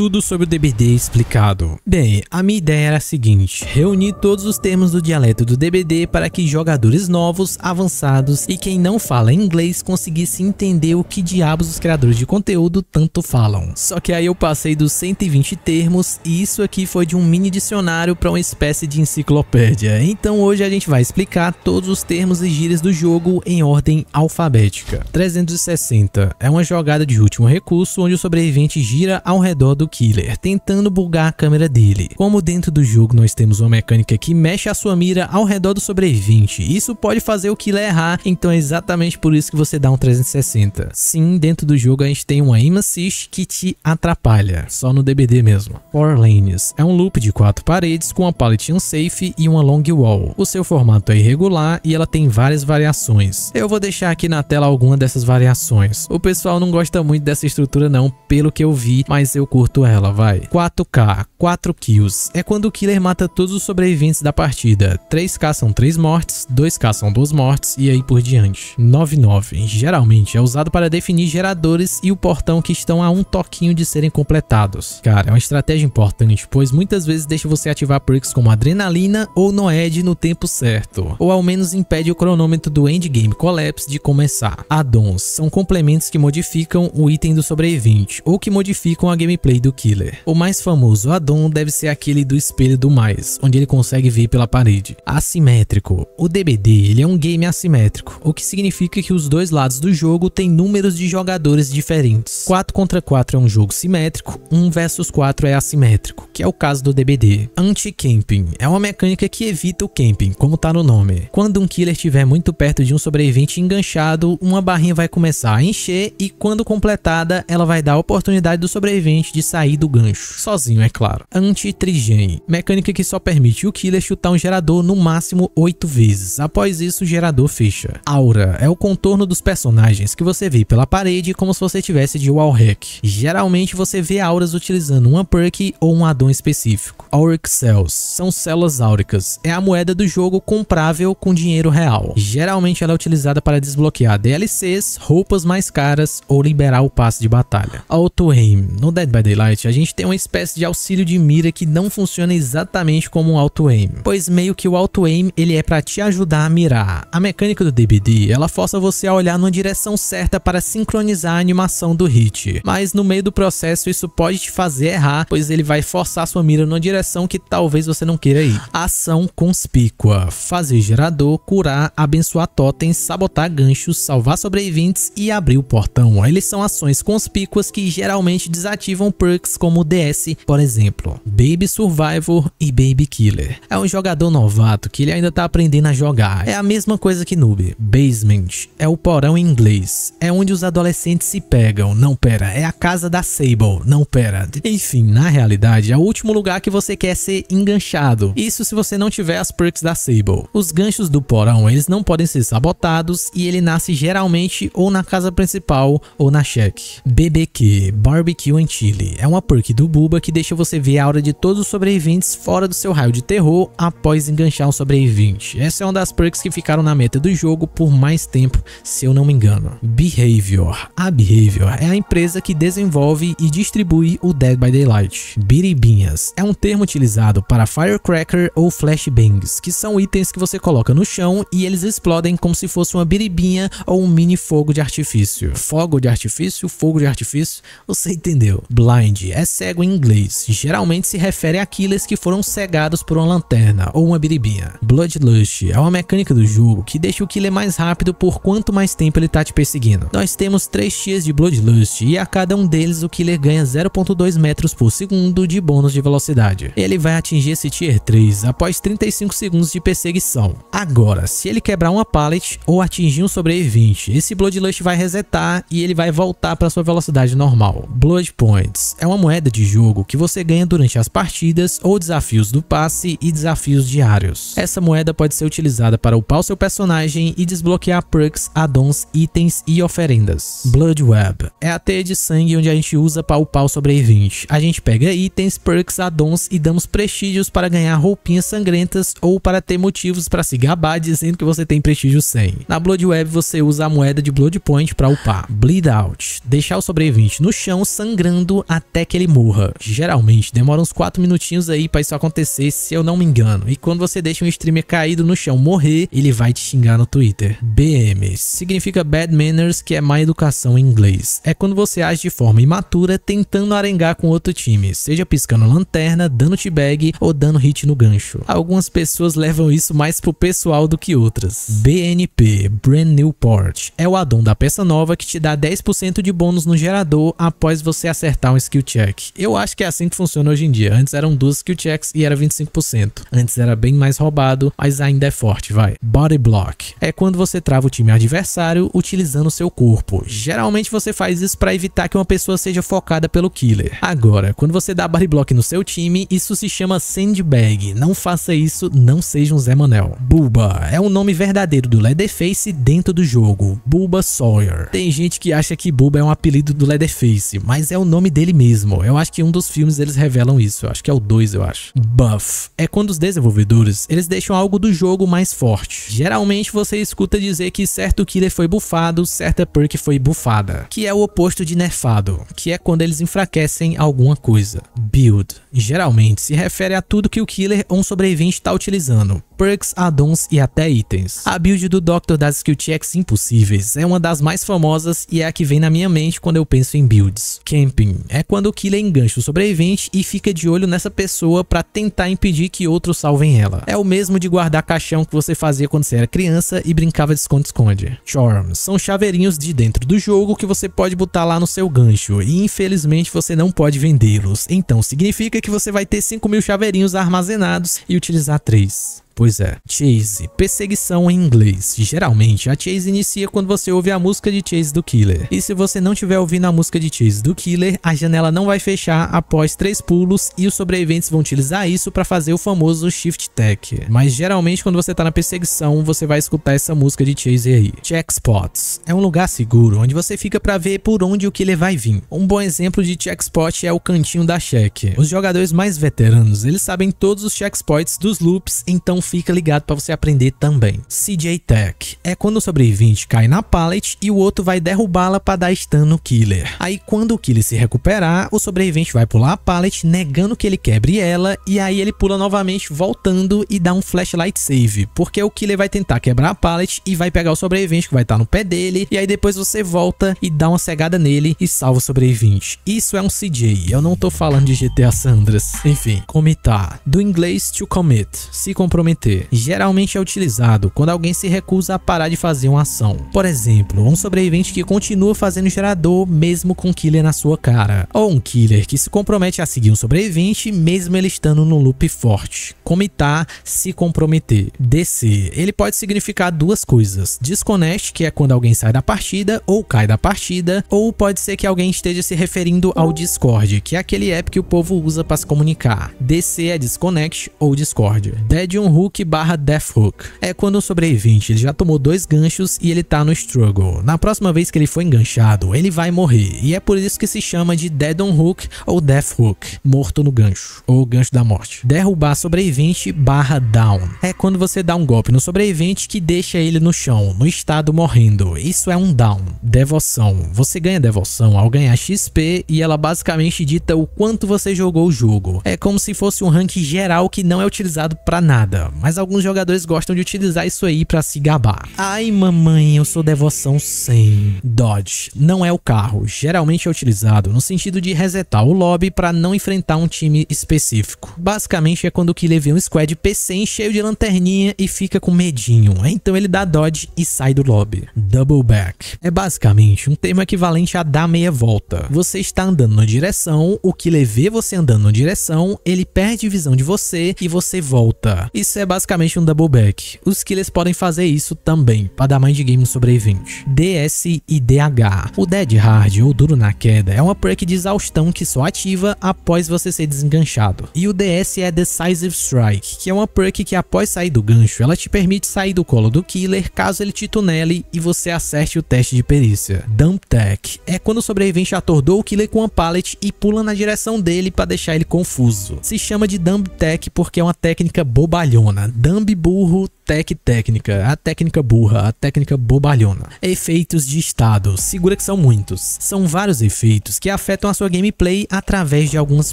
Tudo sobre o DBD explicado. Bem, a minha ideia era a seguinte, reunir todos os termos do dialeto do DBD para que jogadores novos, avançados e quem não fala inglês conseguisse entender o que diabos os criadores de conteúdo tanto falam. Só que aí eu passei dos 120 termos e isso aqui foi de um mini dicionário para uma espécie de enciclopédia. Então hoje a gente vai explicar todos os termos e gírias do jogo em ordem alfabética. 360 é uma jogada de último recurso onde o sobrevivente gira ao redor do killer, tentando bugar a câmera dele. Como dentro do jogo nós temos uma mecânica que mexe a sua mira ao redor do sobrevivente, isso pode fazer o killer errar, então é exatamente por isso que você dá um 360. Sim, dentro do jogo a gente tem uma aim assist que te atrapalha, só no DBD mesmo. Four Lanes é um loop de quatro paredes com uma palette unsafe e uma long wall. O seu formato é irregular e ela tem várias variações. Eu vou deixar aqui na tela alguma dessas variações. O pessoal não gosta muito dessa estrutura não, pelo que eu vi, mas eu curto quanto ela, vai. 4K, 4 kills. É quando o killer mata todos os sobreviventes da partida. 3K são 3 mortes, 2K são 2 mortes e aí por diante. 9-9. geralmente é usado para definir geradores e o portão que estão a um toquinho de serem completados. Cara, é uma estratégia importante, pois muitas vezes deixa você ativar perks como adrenalina ou noed no tempo certo, ou ao menos impede o cronômetro do endgame collapse de começar. Addons são complementos que modificam o item do sobrevivente ou que modificam a gameplay do Killer. O mais famoso addon deve ser aquele do espelho do mais, onde ele consegue ver pela parede. Assimétrico. O DBD ele é um game assimétrico, o que significa que os dois lados do jogo têm números de jogadores diferentes. 4 contra 4 é um jogo simétrico, 1 versus 4 é assimétrico, que é o caso do DBD. Anti-camping é uma mecânica que evita o camping, como tá no nome. Quando um killer estiver muito perto de um sobrevivente enganchado, uma barrinha vai começar a encher e quando completada, ela vai dar a oportunidade do sobrevivente de sair do gancho, sozinho é claro. Anti-trigene, mecânica que só permite o killer chutar um gerador no máximo 8 vezes, após isso o gerador fecha. Aura, é o contorno dos personagens que você vê pela parede como se você tivesse de wallhack. Geralmente você vê auras utilizando uma perk ou um addon específico. Auric Cells, são células áuricas, é a moeda do jogo comprável com dinheiro real. Geralmente ela é utilizada para desbloquear DLCs, roupas mais caras ou liberar o passe de batalha. Auto Aim, no Dead by Daylight Light, a gente tem uma espécie de auxílio de mira que não funciona exatamente como um auto-aim, pois meio que o auto-aim ele é para te ajudar a mirar. A mecânica do DBD, ela força você a olhar numa direção certa para sincronizar a animação do hit, mas no meio do processo isso pode te fazer errar, pois ele vai forçar sua mira numa direção que talvez você não queira ir. Ação conspícua, fazer gerador, curar, abençoar totem sabotar ganchos, salvar sobreviventes e abrir o portão. Eles são ações conspícuas que geralmente desativam o Perks como DS, por exemplo, Baby Survivor e Baby Killer. É um jogador novato que ele ainda tá aprendendo a jogar. É a mesma coisa que noob. Basement é o porão em inglês. É onde os adolescentes se pegam. Não pera, é a casa da Sable. Não pera. Enfim, na realidade, é o último lugar que você quer ser enganchado. Isso se você não tiver as perks da Sable. Os ganchos do porão, eles não podem ser sabotados e ele nasce geralmente ou na casa principal ou na cheque. BBQ, Barbecue em Chile, é uma perk do Buba que deixa você ver a aura de todos os sobreviventes fora do seu raio de terror após enganchar um sobrevivente. Essa é uma das perks que ficaram na meta do jogo por mais tempo, se eu não me engano. Behavior. A Behavior é a empresa que desenvolve e distribui o Dead by Daylight. Biribinhas é um termo utilizado para firecracker ou flashbangs, que são itens que você coloca no chão e eles explodem como se fosse uma biribinha ou um mini fogo de artifício. Fogo de artifício, fogo de artifício, você entendeu. Blind blind é cego em inglês. Geralmente se refere a killers que foram cegados por uma lanterna ou uma biribinha. Bloodlust é uma mecânica do jogo que deixa o killer mais rápido por quanto mais tempo ele tá te perseguindo. Nós temos três tiers de Bloodlust e a cada um deles o killer ganha 0.2 metros por segundo de bônus de velocidade. Ele vai atingir esse tier 3 após 35 segundos de perseguição. Agora, se ele quebrar uma pallet ou atingir um sobrevivente, esse Bloodlust vai resetar e ele vai voltar para sua velocidade normal. Blood Points é uma moeda de jogo que você ganha durante as partidas ou desafios do passe e desafios diários. Essa moeda pode ser utilizada para upar o seu personagem e desbloquear perks, addons, itens e oferendas. Blood Web é a teia de sangue onde a gente usa para upar o sobrevivente. A gente pega itens, perks, addons e damos prestígios para ganhar roupinhas sangrentas ou para ter motivos para se gabar dizendo que você tem prestígio 100. Na Blood Web você usa a moeda de Blood Point para upar. Bleed Out deixar o sobrevivente no chão sangrando até até que ele morra. Geralmente, demora uns 4 minutinhos aí para isso acontecer, se eu não me engano. E quando você deixa um streamer caído no chão morrer, ele vai te xingar no Twitter. BM significa Bad Manners, que é má educação em inglês. É quando você age de forma imatura tentando arengar com outro time, seja piscando lanterna, dando t-bag ou dando hit no gancho. Algumas pessoas levam isso mais pro pessoal do que outras. BNP, Brand New Port, é o addon da peça nova que te dá 10% de bônus no gerador após você acertar um skill check. Eu acho que é assim que funciona hoje em dia. Antes eram duas skill checks e era 25%. Antes era bem mais roubado, mas ainda é forte, vai. Body block. É quando você trava o time adversário utilizando seu corpo. Geralmente você faz isso para evitar que uma pessoa seja focada pelo killer. Agora, quando você dá body block no seu time, isso se chama sandbag. Não faça isso, não seja um Zé Manel. Buba é o nome verdadeiro do Leatherface dentro do jogo. Buba Sawyer. Tem gente que acha que Buba é um apelido do Leatherface, mas é o nome dele mesmo. Eu acho que um dos filmes eles revelam isso. Eu acho que é o 2, eu acho. Buff é quando os desenvolvedores, eles deixam algo do jogo mais forte. Geralmente você escuta dizer que certo killer foi bufado, certa perk foi bufada, que é o oposto de nerfado, que é quando eles enfraquecem alguma coisa. Build geralmente se refere a tudo que o killer ou um sobrevivente está utilizando, perks, addons e até itens. A build do Doctor das skill checks impossíveis é uma das mais famosas e é a que vem na minha mente quando eu penso em builds. Camping é quando o killer engancha o sobrevivente e fica de olho nessa pessoa para tentar impedir que outros salvem ela. É o mesmo de guardar caixão que você fazia quando você era criança e brincava de esconde-esconde. Charms são chaveirinhos de dentro do jogo que você pode botar lá no seu gancho e infelizmente você não pode vendê-los, então significa que você vai ter 5 mil chaveirinhos armazenados e utilizar 3. Pois é, Chase, perseguição em inglês. Geralmente, a Chase inicia quando você ouve a música de Chase do Killer. E se você não estiver ouvindo a música de Chase do Killer, a janela não vai fechar após três pulos e os sobreviventes vão utilizar isso para fazer o famoso Shift Tech. Mas geralmente quando você tá na perseguição, você vai escutar essa música de Chase aí. Check Spots é um lugar seguro onde você fica para ver por onde o Killer vai vir. Um bom exemplo de check spot é o cantinho da check. Os jogadores mais veteranos, eles sabem todos os check spots dos loops, então então fica ligado para você aprender também. CJ Tech é quando o sobrevivente cai na pallet e o outro vai derrubá-la para dar stun no killer. Aí quando o killer se recuperar, o sobrevivente vai pular a pallet, negando que ele quebre ela, e aí ele pula novamente, voltando e dá um flashlight save, porque o killer vai tentar quebrar a pallet e vai pegar o sobrevivente que vai estar tá no pé dele, e aí depois você volta e dá uma cegada nele e salva o sobrevivente. Isso é um CJ, eu não tô falando de GTA Sandras. Enfim, comitar. Tá? Do inglês to commit, se comprometer comprometer. Geralmente é utilizado quando alguém se recusa a parar de fazer uma ação. Por exemplo, um sobrevivente que continua fazendo gerador mesmo com um killer na sua cara. Ou um killer que se compromete a seguir um sobrevivente mesmo ele estando no loop forte. Comitar, se comprometer. DC, ele pode significar duas coisas. Disconnect, que é quando alguém sai da partida ou cai da partida, ou pode ser que alguém esteja se referindo ao Discord, que é aquele app que o povo usa para se comunicar. DC é disconnect ou Discord. Dead on hook barra death hook. É quando um sobrevivente já tomou dois ganchos e ele tá no struggle. Na próxima vez que ele for enganchado, ele vai morrer. E é por isso que se chama de dead on hook ou death hook, morto no gancho, ou gancho da morte. Derrubar sobrevivente barra down. É quando você dá um golpe no sobrevivente que deixa ele no chão, no estado morrendo. Isso é um down. Devoção. Você ganha devoção ao ganhar XP e ela basicamente dita o quanto você jogou o jogo. É como se fosse um rank geral que não é utilizado para nada mas alguns jogadores gostam de utilizar isso aí para se gabar. Ai mamãe, eu sou devoção 100. Dodge não é o carro, geralmente é utilizado no sentido de resetar o lobby para não enfrentar um time específico. Basicamente é quando o Killer vê um squad PC cheio de lanterninha e fica com medinho, é, então ele dá dodge e sai do lobby. Double back é basicamente um termo equivalente a dar meia volta. Você está andando na direção, o Killer vê você andando na direção, ele perde visão de você e você volta. Isso é é basicamente um double back. Os killers podem fazer isso também, para dar mais de game no sobrevivente. DS e DH. O Dead Hard, ou Duro na Queda, é uma perk de exaustão que só ativa após você ser desenganchado. E o DS é Decisive Strike, que é uma perk que após sair do gancho, ela te permite sair do colo do killer caso ele te tunele e você acerte o teste de perícia. Dump Tech é quando o sobrevivente atordou o killer com uma pallet e pula na direção dele para deixar ele confuso. Se chama de Dump Tech porque é uma técnica bobalhona bobalhona, dumb burro, tec técnica, a técnica burra, a técnica bobalhona. Efeitos de estado, segura que são muitos. São vários efeitos que afetam a sua gameplay através de algumas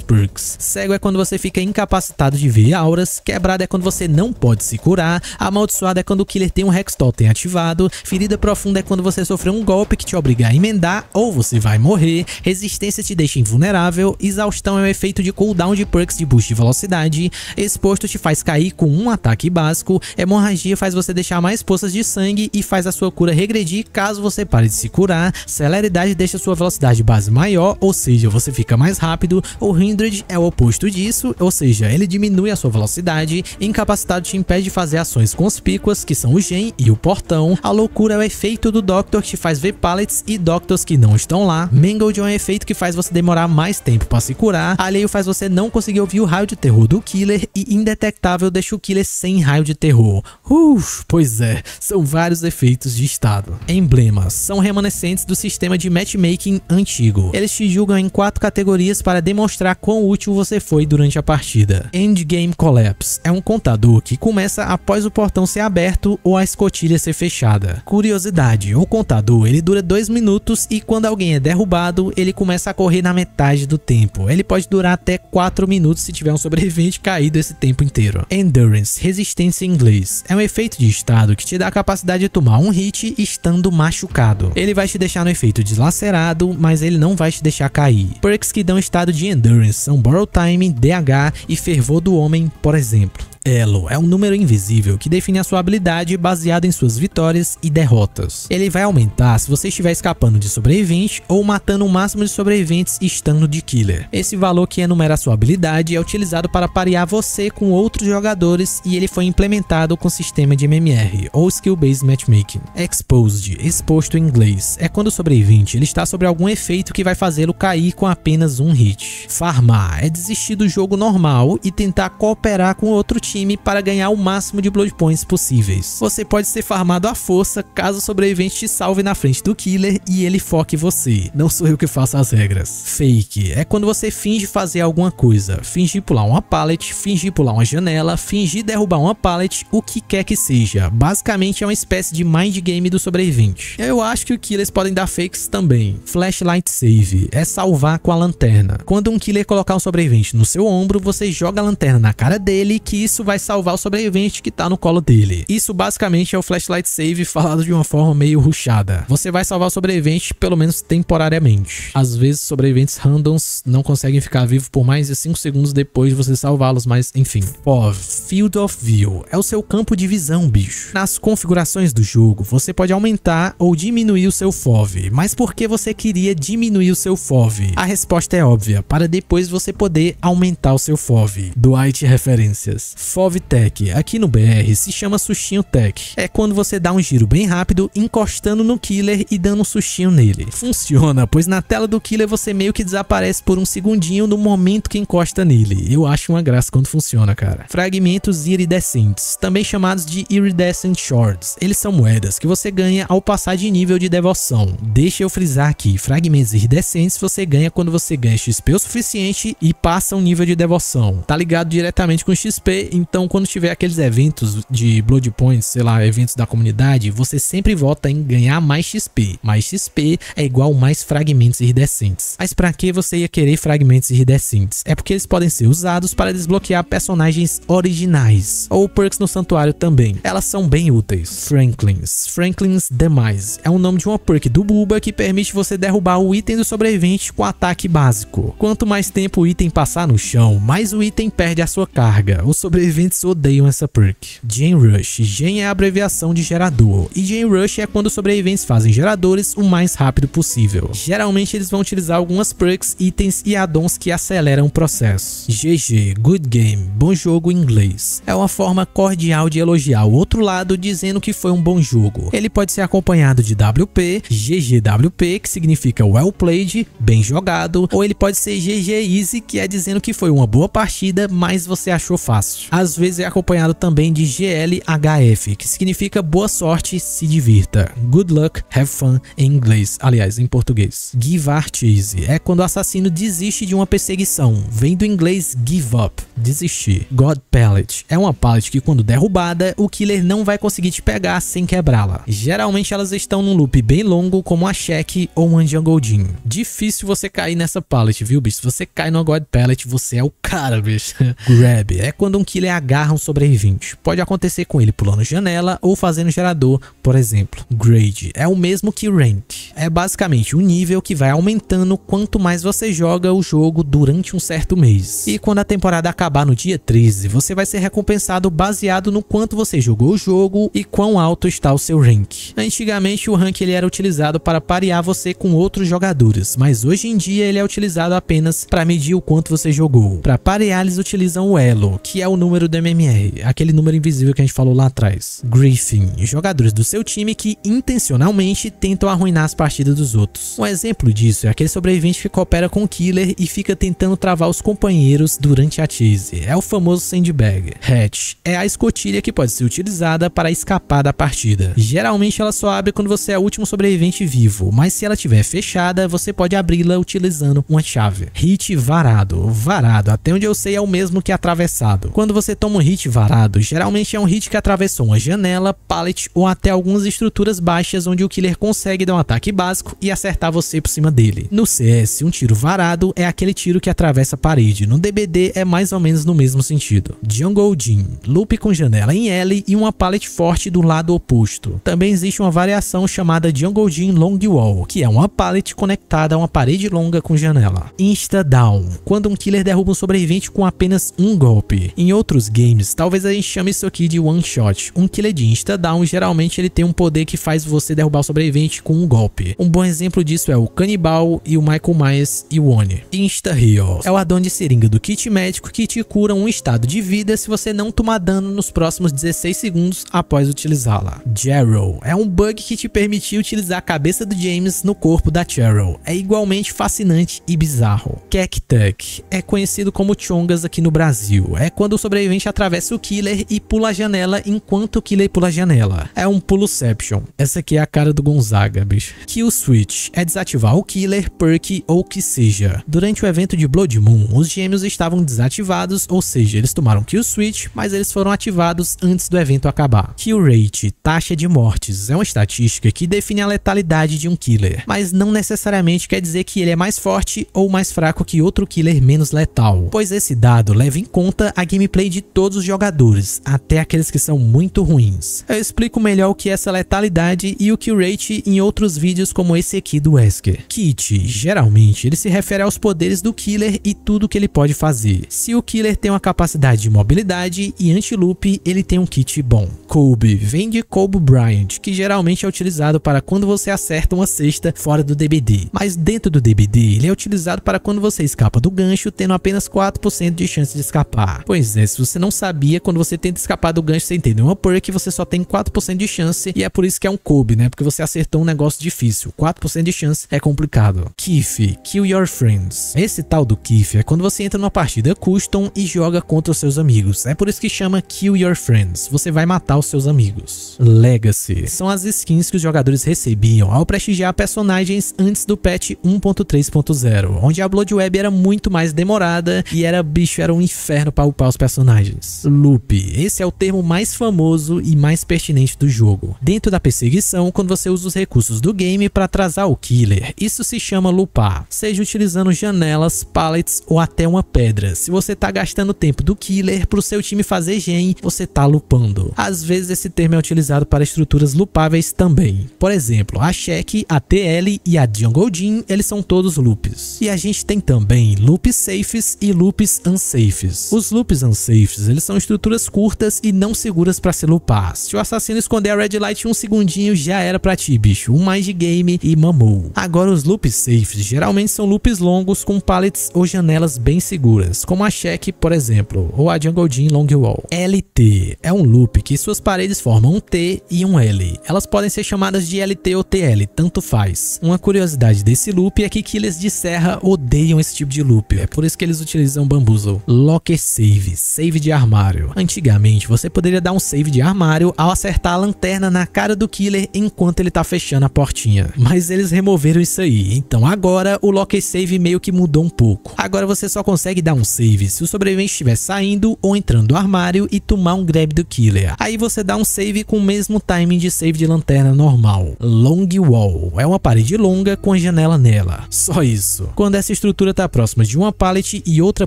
perks. Cego é quando você fica incapacitado de ver auras, quebrado é quando você não pode se curar, amaldiçoado é quando o killer tem um Hex Totem ativado, ferida profunda é quando você sofreu um golpe que te obriga a emendar ou você vai morrer, resistência te deixa invulnerável, exaustão é um efeito de cooldown de perks de boost de velocidade, exposto te faz cair com um um ataque básico, hemorragia faz você deixar mais poças de sangue e faz a sua cura regredir caso você pare de se curar, celeridade deixa sua velocidade base maior, ou seja, você fica mais rápido, o Hindred é o oposto disso, ou seja, ele diminui a sua velocidade, incapacitado te impede de fazer ações conspícuas, que são o gen e o portão, a loucura é o efeito do Doctor que te faz ver pallets e Doctors que não estão lá, Mangled é um efeito que faz você demorar mais tempo para se curar, alheio faz você não conseguir ouvir o raio de terror do Killer e indetectável deixa o Killer ele sem raio de terror. Uf, pois é, são vários efeitos de estado. Emblemas são remanescentes do sistema de matchmaking antigo. Eles te julgam em quatro categorias para demonstrar quão útil você foi durante a partida. Endgame Collapse é um contador que começa após o portão ser aberto ou a escotilha ser fechada. Curiosidade, o contador ele dura 2 minutos e quando alguém é derrubado, ele começa a correr na metade do tempo. Ele pode durar até 4 minutos se tiver um sobrevivente caído esse tempo inteiro. Endurance Endurance, resistência em inglês. É um efeito de estado que te dá a capacidade de tomar um hit estando machucado. Ele vai te deixar no efeito deslacerado, mas ele não vai te deixar cair. Perks que dão estado de Endurance são Borrow Time, DH e Fervor do Homem, por exemplo. Elo é um número invisível que define a sua habilidade baseado em suas vitórias e derrotas. Ele vai aumentar se você estiver escapando de sobrevivente ou matando o máximo de sobreviventes estando de killer. Esse valor que enumera a sua habilidade é utilizado para parear você com outros jogadores e ele foi implementado com o sistema de MMR ou Skill Based Matchmaking. Exposed, exposto em inglês, é quando o sobrevivente ele está sobre algum efeito que vai fazê-lo cair com apenas um hit. Farmar é desistir do jogo normal e tentar cooperar com outro time time para ganhar o máximo de Blood Points possíveis. Você pode ser farmado à força caso o sobrevivente te salve na frente do killer e ele foque você. Não sou eu que faço as regras. Fake é quando você finge fazer alguma coisa, fingir pular uma pallet, fingir pular uma janela, fingir derrubar uma pallet, o que quer que seja. Basicamente é uma espécie de mind game do sobrevivente. Eu acho que os killers podem dar fakes também. Flashlight save é salvar com a lanterna. Quando um killer colocar um sobrevivente no seu ombro, você joga a lanterna na cara dele que isso isso vai salvar o sobrevivente que tá no colo dele. Isso basicamente é o flashlight save falado de uma forma meio ruchada. Você vai salvar o sobrevivente pelo menos temporariamente. Às vezes sobreviventes randoms não conseguem ficar vivos por mais de 5 segundos depois de você salvá-los, mas enfim. Ó, Field of View é o seu campo de visão, bicho. Nas configurações do jogo, você pode aumentar ou diminuir o seu FOV, mas por que você queria diminuir o seu FOV? A resposta é óbvia, para depois você poder aumentar o seu FOV. Dwight Referências. FovTech. Aqui no BR se chama sustinho tech. É quando você dá um giro bem rápido, encostando no killer e dando um sustinho nele. Funciona, pois na tela do killer você meio que desaparece por um segundinho no momento que encosta nele. Eu acho uma graça quando funciona, cara. Fragmentos iridescentes, também chamados de Iridescent Shards. Eles são moedas que você ganha ao passar de nível de devoção. Deixa eu frisar aqui, fragmentos iridescentes você ganha quando você ganha XP o suficiente e passa um nível de devoção. Tá ligado diretamente com XP, então, quando tiver aqueles eventos de Blood Points, sei lá, eventos da comunidade, você sempre vota em ganhar mais XP. Mais XP é igual mais fragmentos iridescentes. Mas para que você ia querer fragmentos iridescentes? É porque eles podem ser usados para desbloquear personagens originais, ou perks no santuário também. Elas são bem úteis. Franklins. Franklins Demise é o nome de uma perk do Buba que permite você derrubar o item do sobrevivente com ataque básico. Quanto mais tempo o item passar no chão, mais o item perde a sua carga. O sobrevivente sobreviventes odeiam essa perk. Gen Rush. Gen é a abreviação de gerador, e Gen Rush é quando os sobreviventes fazem geradores o mais rápido possível. Geralmente eles vão utilizar algumas perks, itens e addons que aceleram o processo. GG, Good Game, bom jogo em inglês. É uma forma cordial de elogiar o outro lado dizendo que foi um bom jogo. Ele pode ser acompanhado de WP, GGWP, que significa well played, bem jogado, ou ele pode ser GG Easy, que é dizendo que foi uma boa partida, mas você achou fácil às vezes é acompanhado também de GLHF, que significa boa sorte, se divirta. Good luck, have fun em inglês, aliás, em português. Give Artise é quando o assassino desiste de uma perseguição, vem do inglês give up, desistir. God palette é uma pallet que quando derrubada, o killer não vai conseguir te pegar sem quebrá-la. Geralmente elas estão num loop bem longo, como a Shaq ou uma Jungle Jean. Difícil você cair nessa pallet, viu, bicho? Se você cai numa God palette, você é o cara, bicho. Grab é quando um killer ele agarra um sobrevivente. Pode acontecer com ele pulando janela ou fazendo gerador, por exemplo. Grade é o mesmo que rank. É basicamente um nível que vai aumentando quanto mais você joga o jogo durante um certo mês. E quando a temporada acabar no dia 13, você vai ser recompensado baseado no quanto você jogou o jogo e quão alto está o seu rank. Antigamente o rank ele era utilizado para parear você com outros jogadores, mas hoje em dia ele é utilizado apenas para medir o quanto você jogou. Para parear eles utilizam o elo, que é o número número do MMR, aquele número invisível que a gente falou lá atrás. Griffin, jogadores do seu time que intencionalmente tentam arruinar as partidas dos outros. Um exemplo disso é aquele sobrevivente que coopera com o Killer e fica tentando travar os companheiros durante a chase. É o famoso sandbag. Hatch é a escotilha que pode ser utilizada para escapar da partida. Geralmente ela só abre quando você é o último sobrevivente vivo, mas se ela estiver fechada, você pode abri-la utilizando uma chave. Hit varado. Varado, até onde eu sei é o mesmo que atravessado. Quando você você toma um hit varado, geralmente é um hit que atravessou uma janela, pallet ou até algumas estruturas baixas onde o killer consegue dar um ataque básico e acertar você por cima dele. No CS, um tiro varado é aquele tiro que atravessa a parede, no DBD é mais ou menos no mesmo sentido. Jungle Jin, loop com janela em L e uma pallet forte do lado oposto. Também existe uma variação chamada Jungle Jin Long Wall, que é uma pallet conectada a uma parede longa com janela. Insta Down, quando um killer derruba um sobrevivente com apenas um golpe. Em outro outros games. Talvez a gente chame isso aqui de one shot. Um killer de insta-down geralmente ele tem um poder que faz você derrubar o sobrevivente com um golpe. Um bom exemplo disso é o Canibal e o Michael Myers e o One. Insta-Heal é o addon de seringa do kit médico que te cura um estado de vida se você não tomar dano nos próximos 16 segundos após utilizá-la. Gerald é um bug que te permitiu utilizar a cabeça do James no corpo da Cheryl. É igualmente fascinante e bizarro. Kektuck é conhecido como Chongas aqui no Brasil. É quando o sobrevivente sobrevivente atravessa o killer e pula a janela enquanto o killer pula a janela. É um puloception. Essa aqui é a cara do Gonzaga, bicho. Kill Switch é desativar o killer, perk ou o que seja. Durante o evento de Blood Moon, os gêmeos estavam desativados, ou seja, eles tomaram Kill Switch, mas eles foram ativados antes do evento acabar. Kill Rate, taxa de mortes, é uma estatística que define a letalidade de um killer, mas não necessariamente quer dizer que ele é mais forte ou mais fraco que outro killer menos letal, pois esse dado leva em conta a gameplay de todos os jogadores, até aqueles que são muito ruins. Eu explico melhor o que é essa letalidade e o kill rate em outros vídeos como esse aqui do Wesker. Kit, geralmente, ele se refere aos poderes do killer e tudo que ele pode fazer. Se o killer tem uma capacidade de mobilidade e anti-loop, ele tem um kit bom. Kobe, vem de Kobe Bryant, que geralmente é utilizado para quando você acerta uma cesta fora do DBD. Mas dentro do DBD, ele é utilizado para quando você escapa do gancho, tendo apenas 4% de chance de escapar. Pois é, se isso. Você não sabia quando você tenta escapar do gancho, você entendeu? Uma perk você só tem 4% de chance e é por isso que é um Kobe, né? Porque você acertou um negócio difícil. 4% de chance é complicado. Kiff, Kill Your Friends. Esse tal do kiff é quando você entra numa partida custom e joga contra os seus amigos. É por isso que chama Kill Your Friends. Você vai matar os seus amigos. Legacy. São as skins que os jogadores recebiam ao prestigiar personagens antes do patch 1.3.0, onde a Blood Web era muito mais demorada e era bicho, era um inferno para upar os personagens personagens. Loop. Esse é o termo mais famoso e mais pertinente do jogo. Dentro da perseguição, quando você usa os recursos do game para atrasar o killer, isso se chama loopar, seja utilizando janelas, pallets ou até uma pedra. Se você está gastando tempo do killer para o seu time fazer gen, você está lupando. Às vezes esse termo é utilizado para estruturas lupáveis também. Por exemplo, a Check, a TL e a Jungle Jin, eles são todos loops. E a gente tem também loops safes e loops unsafes. Os loops unsafes eles são estruturas curtas e não seguras para se lupar. Se o assassino esconder a red light um segundinho, já era pra ti, bicho. Um mais de game e mamou. Agora os loops safes. Geralmente são loops longos com pallets ou janelas bem seguras, como a check, por exemplo, ou a Jungle Jean Long Wall. LT é um loop que suas paredes formam um T e um L. Elas podem ser chamadas de LT ou TL, tanto faz. Uma curiosidade desse loop é que killers de serra odeiam esse tipo de loop. É por isso que eles utilizam bambuzo. Locker save. Save save de armário. Antigamente, você poderia dar um save de armário ao acertar a lanterna na cara do killer enquanto ele tá fechando a portinha. Mas eles removeram isso aí, então agora o lock save meio que mudou um pouco. Agora você só consegue dar um save se o sobrevivente estiver saindo ou entrando do armário e tomar um grab do killer. Aí você dá um save com o mesmo timing de save de lanterna normal. Long Wall é uma parede longa com a janela nela. Só isso. Quando essa estrutura tá próxima de uma pallet e outra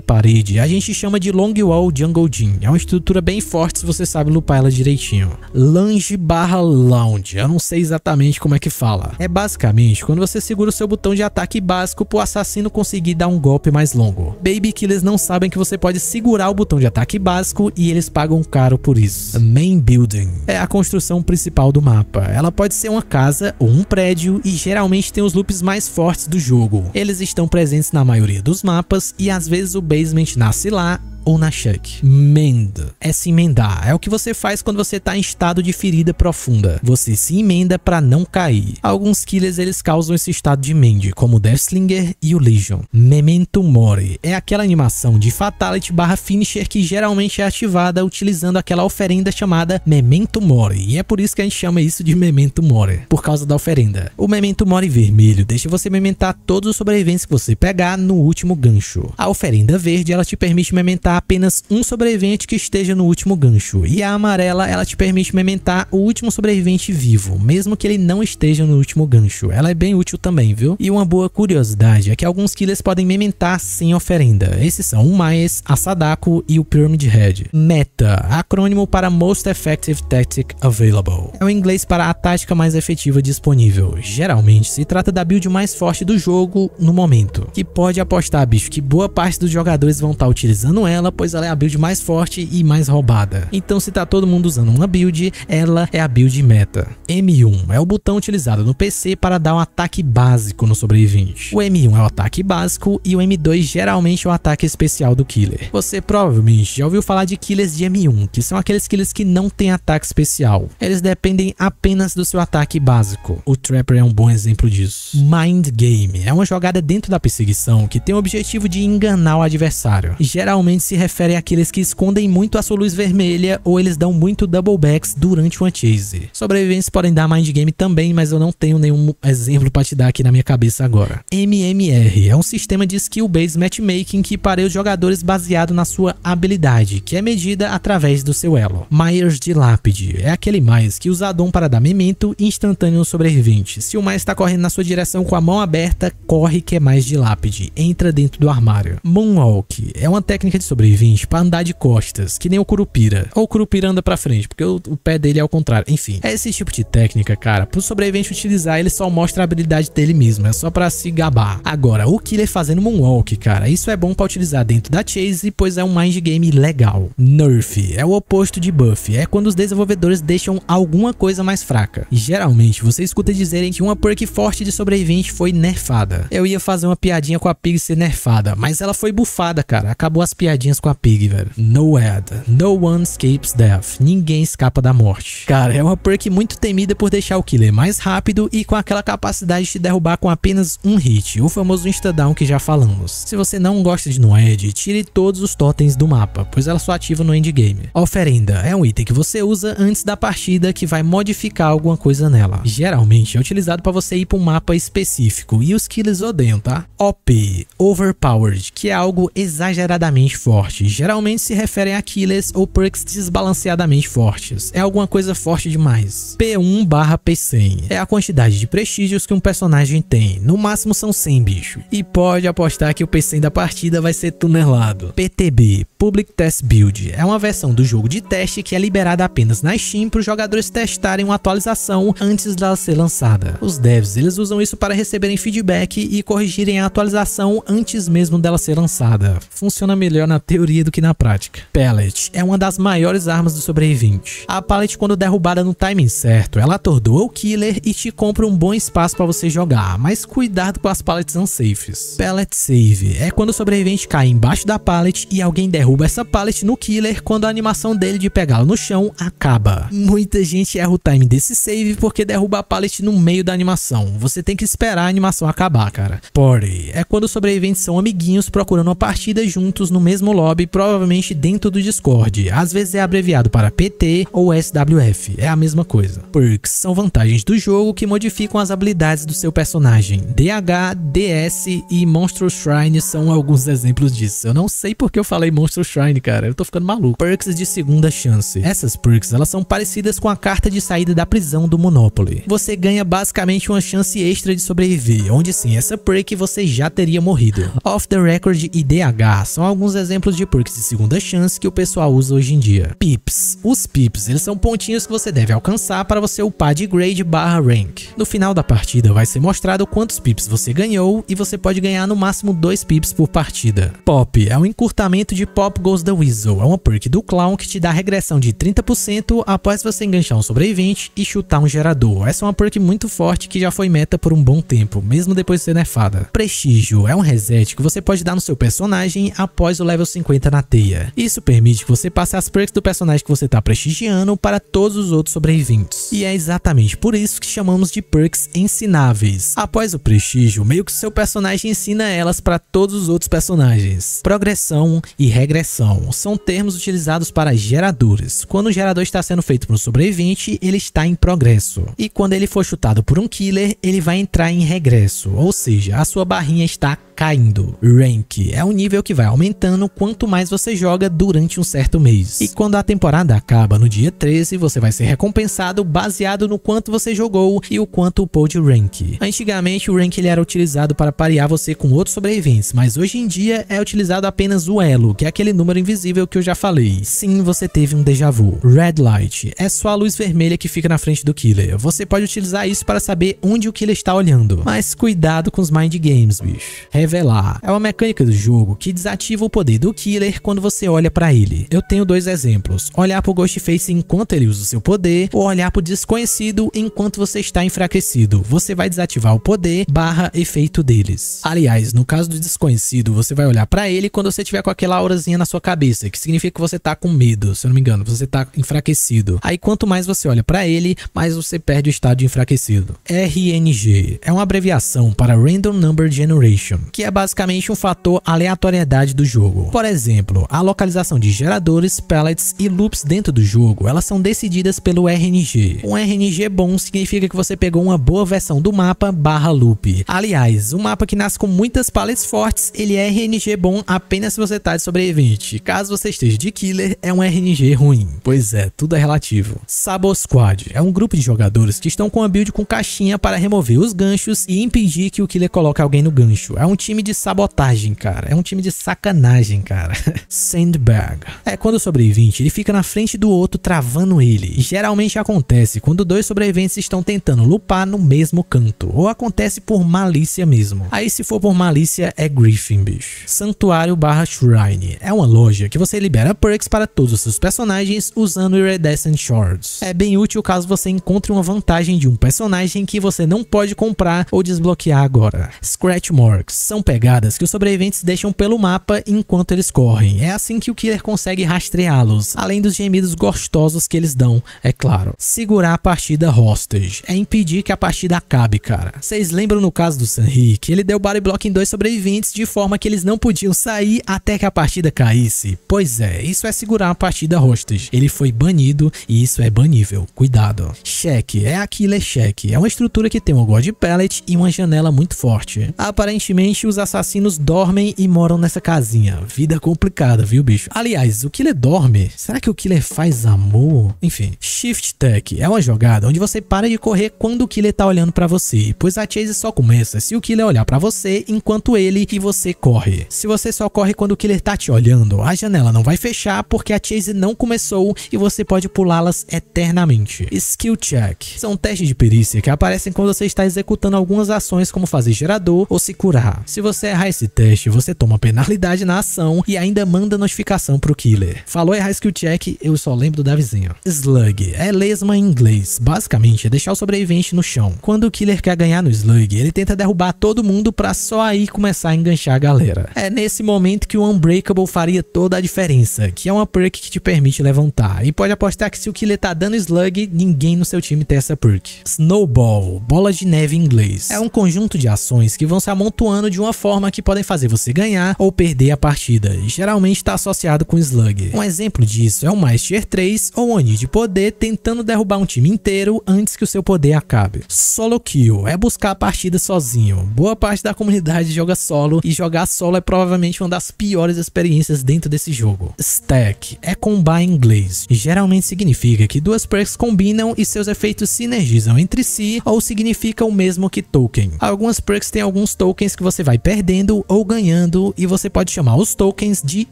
parede, a gente chama de Long Wall Jungle é uma estrutura bem forte se você sabe lupar ela direitinho. Lange barra Lounge. Eu não sei exatamente como é que fala. É basicamente quando você segura o seu botão de ataque básico pro assassino conseguir dar um golpe mais longo. Baby Killers não sabem que você pode segurar o botão de ataque básico e eles pagam caro por isso. Main Building. É a construção principal do mapa. Ela pode ser uma casa ou um prédio e geralmente tem os loops mais fortes do jogo. Eles estão presentes na maioria dos mapas e às vezes o basement nasce lá ou na Chuck. Menda. É se emendar. É o que você faz quando você tá em estado de ferida profunda. Você se emenda para não cair. Alguns killers eles causam esse estado de mende, como o Deathslinger e o Legion. Memento Mori. É aquela animação de Fatality barra Finisher que geralmente é ativada utilizando aquela oferenda chamada Memento Mori. E é por isso que a gente chama isso de Memento Mori. Por causa da oferenda. O Memento Mori vermelho deixa você mementar todos os sobreviventes que você pegar no último gancho. A oferenda verde ela te permite mementar mementar apenas um sobrevivente que esteja no último gancho. E a amarela, ela te permite mementar o último sobrevivente vivo, mesmo que ele não esteja no último gancho. Ela é bem útil também, viu? E uma boa curiosidade é que alguns killers podem mementar sem oferenda. Esses são o Mais, a Sadako e o Pyramid Head. META, acrônimo para Most Effective Tactic Available. É o inglês para a tática mais efetiva disponível. Geralmente se trata da build mais forte do jogo no momento, que pode apostar, bicho, que boa parte dos jogadores vão estar tá utilizando ela ela, pois ela é a build mais forte e mais roubada. Então se tá todo mundo usando uma build, ela é a build meta. M1 é o botão utilizado no PC para dar um ataque básico no sobrevivente. O M1 é o ataque básico e o M2 geralmente é o ataque especial do killer. Você provavelmente já ouviu falar de killers de M1, que são aqueles killers que não têm ataque especial. Eles dependem apenas do seu ataque básico. O Trapper é um bom exemplo disso. Mind Game é uma jogada dentro da perseguição que tem o objetivo de enganar o adversário. Geralmente se refere àqueles que escondem muito a sua luz vermelha ou eles dão muito double backs durante uma chase. Sobreviventes podem dar mind game também, mas eu não tenho nenhum exemplo para te dar aqui na minha cabeça agora. MMR é um sistema de skill-based matchmaking que pareia os jogadores baseado na sua habilidade, que é medida através do seu elo. Myers de Lápide é aquele mais que usa dom para dar memento instantâneo no sobrevivente. Se o mais está correndo na sua direção com a mão aberta, corre que é mais de lápide, entra dentro do armário. Moonwalk é uma técnica de sobrevivência sobrevivente para andar de costas, que nem o Curupira. Ou o Curupira anda pra frente, porque o, o pé dele é ao contrário. Enfim, é esse tipo de técnica, cara, pro sobrevivente utilizar, ele só mostra a habilidade dele mesmo, é só pra se gabar. Agora, o Killer fazendo Moonwalk, cara, isso é bom pra utilizar dentro da Chase, pois é um mind game legal. Nerf é o oposto de buff, é quando os desenvolvedores deixam alguma coisa mais fraca. Geralmente, você escuta dizerem que uma perk forte de sobrevivente foi nerfada. Eu ia fazer uma piadinha com a Pig ser nerfada, mas ela foi bufada, cara, acabou as piadinhas piadinhas com a Pig, velho. No ad. No one escapes death. Ninguém escapa da morte. Cara, é uma perk muito temida por deixar o killer mais rápido e com aquela capacidade de te derrubar com apenas um hit, o famoso insta-down que já falamos. Se você não gosta de no tire todos os totens do mapa, pois ela só ativa no endgame. Oferenda é um item que você usa antes da partida que vai modificar alguma coisa nela. Geralmente é utilizado para você ir para um mapa específico e os killers odeiam, tá? OP, Overpowered, que é algo exageradamente forte forte. Geralmente se referem a killers ou perks desbalanceadamente fortes. É alguma coisa forte demais. P1 barra P100 é a quantidade de prestígios que um personagem tem. No máximo são 100 bicho. E pode apostar que o P100 da partida vai ser tunelado. PTB, Public Test Build, é uma versão do jogo de teste que é liberada apenas na Steam para os jogadores testarem uma atualização antes dela ser lançada. Os devs eles usam isso para receberem feedback e corrigirem a atualização antes mesmo dela ser lançada. Funciona melhor na teoria do que na prática. Pellet é uma das maiores armas do sobrevivente. A pallet, quando derrubada no timing certo, ela atordoa o killer e te compra um bom espaço para você jogar, mas cuidado com as pallets unsafes. Pellet save é quando o sobrevivente cai embaixo da pallet e alguém derruba essa pallet no killer quando a animação dele de pegá-lo no chão acaba. Muita gente erra o time desse save porque derruba a pallet no meio da animação. Você tem que esperar a animação acabar, cara. Party é quando os sobreviventes são amiguinhos procurando uma partida juntos no mesmo no lobby, provavelmente dentro do Discord. Às vezes é abreviado para PT ou SWF, é a mesma coisa. Perks são vantagens do jogo que modificam as habilidades do seu personagem. DH, DS e Monstro Shrine são alguns exemplos disso. Eu não sei porque eu falei Monstro Shrine, cara, eu tô ficando maluco. Perks de segunda chance. Essas perks, elas são parecidas com a carta de saída da prisão do Monopoly. Você ganha basicamente uma chance extra de sobreviver, onde sim, essa perk você já teria morrido. Off the Record e DH são alguns exemplos exemplos de perks de segunda chance que o pessoal usa hoje em dia. Pips. Os pips, eles são pontinhos que você deve alcançar para você upar de grade barra rank. No final da partida vai ser mostrado quantos pips você ganhou e você pode ganhar no máximo 2 pips por partida. Pop é um encurtamento de Pop Goes the Weasel, é uma perk do clown que te dá regressão de 30% após você enganchar um sobrevivente e chutar um gerador. Essa é uma perk muito forte que já foi meta por um bom tempo, mesmo depois de ser nerfada. Prestígio é um reset que você pode dar no seu personagem após o level 50 na teia. Isso permite que você passe as perks do personagem que você está prestigiando para todos os outros sobreviventes. E é exatamente por isso que chamamos de perks ensináveis. Após o prestígio, meio que seu personagem ensina elas para todos os outros personagens. Progressão e regressão são termos utilizados para geradores. Quando o gerador está sendo feito por um sobrevivente, ele está em progresso. E quando ele for chutado por um killer, ele vai entrar em regresso, ou seja, a sua barrinha está caindo. Rank é um nível que vai aumentando quanto mais você joga durante um certo mês. E quando a temporada acaba no dia 13, você vai ser recompensado baseado no quanto você jogou e o quanto de rank. Antigamente, o rank ele era utilizado para parear você com outros sobreviventes, mas hoje em dia é utilizado apenas o elo, que é aquele número invisível que eu já falei. Sim, você teve um déjà vu. Red Light é só a luz vermelha que fica na frente do killer. Você pode utilizar isso para saber onde o killer está olhando. Mas cuidado com os mind games, bicho. Revelar é uma mecânica do jogo que desativa o poder do Killer quando você olha para ele. Eu tenho dois exemplos. Olhar pro Ghostface enquanto ele usa o seu poder, ou olhar pro desconhecido enquanto você está enfraquecido. Você vai desativar o poder barra efeito deles. Aliás, no caso do desconhecido, você vai olhar para ele quando você tiver com aquela aurazinha na sua cabeça, que significa que você tá com medo, se eu não me engano, você tá enfraquecido. Aí quanto mais você olha para ele, mais você perde o estado de enfraquecido. RNG é uma abreviação para Random Number Generation, que é basicamente um fator aleatoriedade do jogo. Por por exemplo, a localização de geradores, pellets e loops dentro do jogo, elas são decididas pelo RNG. Um RNG bom significa que você pegou uma boa versão do mapa barra loop. Aliás, um mapa que nasce com muitas pallets fortes, ele é RNG bom apenas se você tá de sobrevivente. Caso você esteja de killer, é um RNG ruim. Pois é, tudo é relativo. Sabo Squad é um grupo de jogadores que estão com a build com caixinha para remover os ganchos e impedir que o killer coloque alguém no gancho. É um time de sabotagem, cara. É um time de sacanagem, cara cara. Sandberg. É, quando sobrevivente ele fica na frente do outro travando ele. Geralmente acontece quando dois sobreviventes estão tentando lupar no mesmo canto, ou acontece por malícia mesmo. Aí se for por malícia é Griffin, bicho. Santuário barra Shrine. É uma loja que você libera perks para todos os seus personagens usando Iridescent Shards. É bem útil caso você encontre uma vantagem de um personagem que você não pode comprar ou desbloquear agora. Scratch Marks são pegadas que os sobreviventes deixam pelo mapa enquanto eles correm. É assim que o killer consegue rastreá-los, além dos gemidos gostosos que eles dão, é claro. Segurar a partida hostage é impedir que a partida acabe, cara. Vocês lembram no caso do Sanri que ele deu body block em dois sobreviventes de forma que eles não podiam sair até que a partida caísse? Pois é, isso é segurar a partida hostage. Ele foi banido e isso é banível. Cuidado. Cheque é a killer cheque. É uma estrutura que tem um god pellet e uma janela muito forte. Aparentemente os assassinos dormem e moram nessa casinha vida complicada, viu, bicho? Aliás, o Killer dorme? Será que o Killer faz amor? Enfim, Shift Tech é uma jogada onde você para de correr quando o Killer tá olhando para você, pois a chase só começa se o Killer olhar para você enquanto ele e você corre. Se você só corre quando o Killer tá te olhando, a janela não vai fechar porque a chase não começou e você pode pulá-las eternamente. Skill Check são testes de perícia que aparecem quando você está executando algumas ações como fazer gerador ou se curar. Se você errar esse teste, você toma penalidade na ação mão e ainda manda notificação pro killer. Falou em High Skill Check, eu só lembro do Davizinho. Slug é lesma em inglês. Basicamente, é deixar o sobrevivente no chão. Quando o killer quer ganhar no Slug, ele tenta derrubar todo mundo pra só aí começar a enganchar a galera. É nesse momento que o Unbreakable faria toda a diferença, que é uma perk que te permite levantar. E pode apostar que se o killer tá dando Slug, ninguém no seu time tem essa perk. Snowball, bola de neve em inglês. É um conjunto de ações que vão se amontoando de uma forma que podem fazer você ganhar ou perder a partida vida, geralmente está associado com Slug. Um exemplo disso é o Tier 3 ou Oni de poder tentando derrubar um time inteiro antes que o seu poder acabe. Solo kill é buscar a partida sozinho. Boa parte da comunidade joga solo e jogar solo é provavelmente uma das piores experiências dentro desse jogo. Stack é combar em inglês. Geralmente significa que duas perks combinam e seus efeitos sinergizam entre si ou significa o mesmo que token. Algumas perks têm alguns tokens que você vai perdendo ou ganhando e você pode chamar os tokens tokens de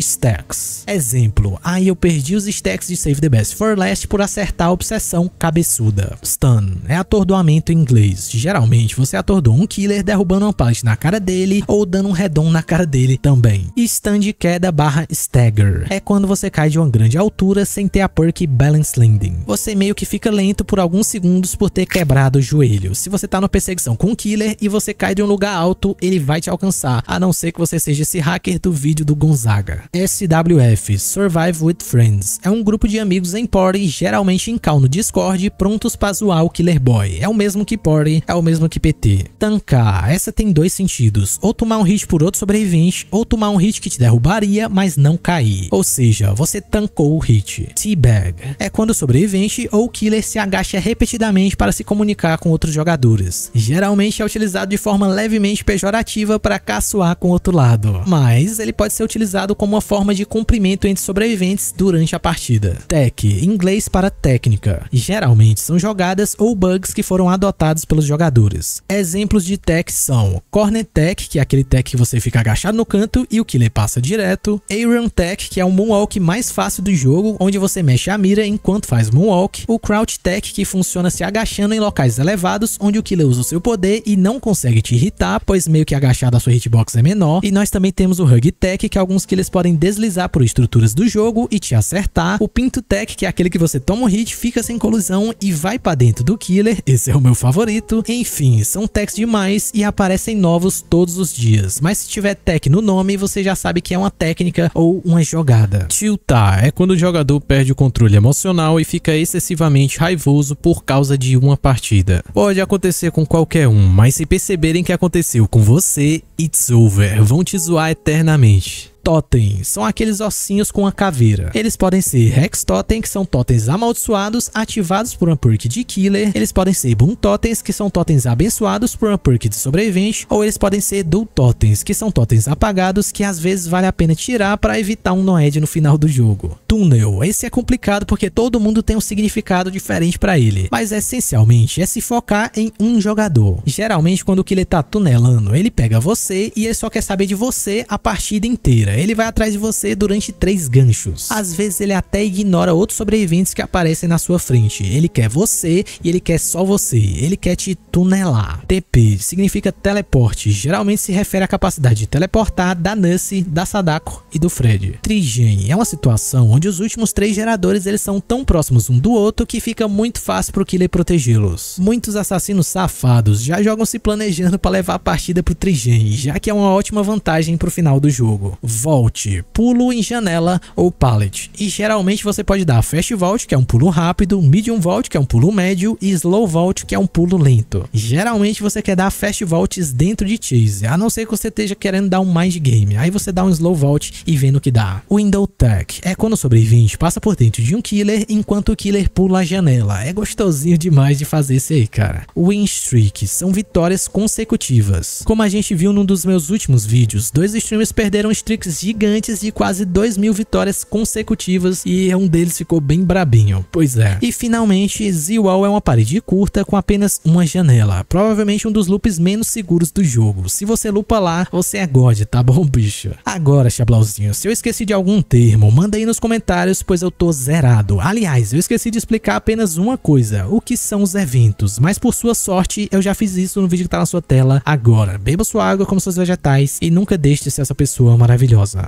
stacks. Exemplo, aí ah, eu perdi os stacks de Save the Best for Last por acertar a obsessão cabeçuda. Stun é atordoamento em inglês. Geralmente você atordoa um killer derrubando uma pallet na cara dele ou dando um redom na cara dele também. stun de queda barra stagger é quando você cai de uma grande altura sem ter a perk Balance Landing. Você meio que fica lento por alguns segundos por ter quebrado o joelho. Se você tá numa perseguição com um killer e você cai de um lugar alto, ele vai te alcançar, a não ser que você seja esse hacker do vídeo do Gon Gonzaga. SWF, Survive with Friends, é um grupo de amigos em Party, geralmente em cal no Discord, prontos para zoar o Killer Boy. É o mesmo que Party, é o mesmo que PT. Tancar, essa tem dois sentidos, ou tomar um hit por outro sobrevivente, ou tomar um hit que te derrubaria, mas não cair. Ou seja, você tancou o hit. Teabag, é quando o sobrevivente ou o Killer se agacha repetidamente para se comunicar com outros jogadores. Geralmente é utilizado de forma levemente pejorativa para caçoar com outro lado, mas ele pode ser utilizado utilizado como uma forma de cumprimento entre sobreviventes durante a partida. Tech, inglês para técnica. Geralmente são jogadas ou bugs que foram adotados pelos jogadores. Exemplos de tech são corner Tech, que é aquele tech que você fica agachado no canto e o killer passa direto. Aerion Tech, que é o moonwalk mais fácil do jogo, onde você mexe a mira enquanto faz moonwalk. O Crouch Tech, que funciona se agachando em locais elevados, onde o killer usa o seu poder e não consegue te irritar, pois meio que agachado a sua hitbox é menor. E nós também temos o Hug Tech, que é alguns que eles podem deslizar por estruturas do jogo e te acertar. O Pinto Tech, que é aquele que você toma um hit, fica sem colusão e vai para dentro do Killer, esse é o meu favorito. Enfim, são techs demais e aparecem novos todos os dias, mas se tiver tech no nome, você já sabe que é uma técnica ou uma jogada. Tiltar tá, é quando o jogador perde o controle emocional e fica excessivamente raivoso por causa de uma partida. Pode acontecer com qualquer um, mas se perceberem que aconteceu com você, it's over, vão te zoar eternamente totens, são aqueles ossinhos com a caveira. Eles podem ser Hex Totem, que são totens amaldiçoados, ativados por uma perk de Killer. Eles podem ser Boom Totens, que são totens abençoados por uma perk de sobrevivente. Ou eles podem ser Dull Totens, que são totens apagados, que às vezes vale a pena tirar para evitar um Noed no final do jogo. Túnel. Esse é complicado porque todo mundo tem um significado diferente para ele. Mas essencialmente é se focar em um jogador. Geralmente quando o Killer tá tunelando, ele pega você e ele só quer saber de você a partida inteira ele vai atrás de você durante três ganchos. Às vezes ele até ignora outros sobreviventes que aparecem na sua frente. Ele quer você e ele quer só você. Ele quer te tunelar. TP significa teleporte. Geralmente se refere à capacidade de teleportar da Nancy, da Sadako e do Fred. Trigen é uma situação onde os últimos três geradores eles são tão próximos um do outro que fica muito fácil pro Killer protegê-los. Muitos assassinos safados já jogam se planejando para levar a partida pro Trigen, já que é uma ótima vantagem pro final do jogo. Vault, pulo em janela ou pallet. E geralmente você pode dar Fast Vault, que é um pulo rápido, Medium Vault, que é um pulo médio, e Slow Vault, que é um pulo lento. Geralmente você quer dar Fast Vaults dentro de Chase, a não ser que você esteja querendo dar um Mind Game. Aí você dá um Slow Vault e vendo o que dá. Window Tech é quando o sobrevivente passa por dentro de um Killer enquanto o Killer pula a janela. É gostosinho demais de fazer isso aí, cara. Win Streak são vitórias consecutivas. Como a gente viu num dos meus últimos vídeos, dois streamers perderam streaks gigantes de quase 2 mil vitórias consecutivas e um deles ficou bem brabinho. Pois é. E finalmente, Z-Wall é uma parede curta com apenas uma janela, provavelmente um dos loops menos seguros do jogo. Se você lupa lá, você é god, tá bom, bicho? Agora, chablauzinho, se eu esqueci de algum termo, manda aí nos comentários, pois eu tô zerado. Aliás, eu esqueci de explicar apenas uma coisa, o que são os eventos, mas por sua sorte, eu já fiz isso no vídeo que tá na sua tela agora. Beba sua água como seus vegetais e nunca deixe de ser essa pessoa maravilhosa 2012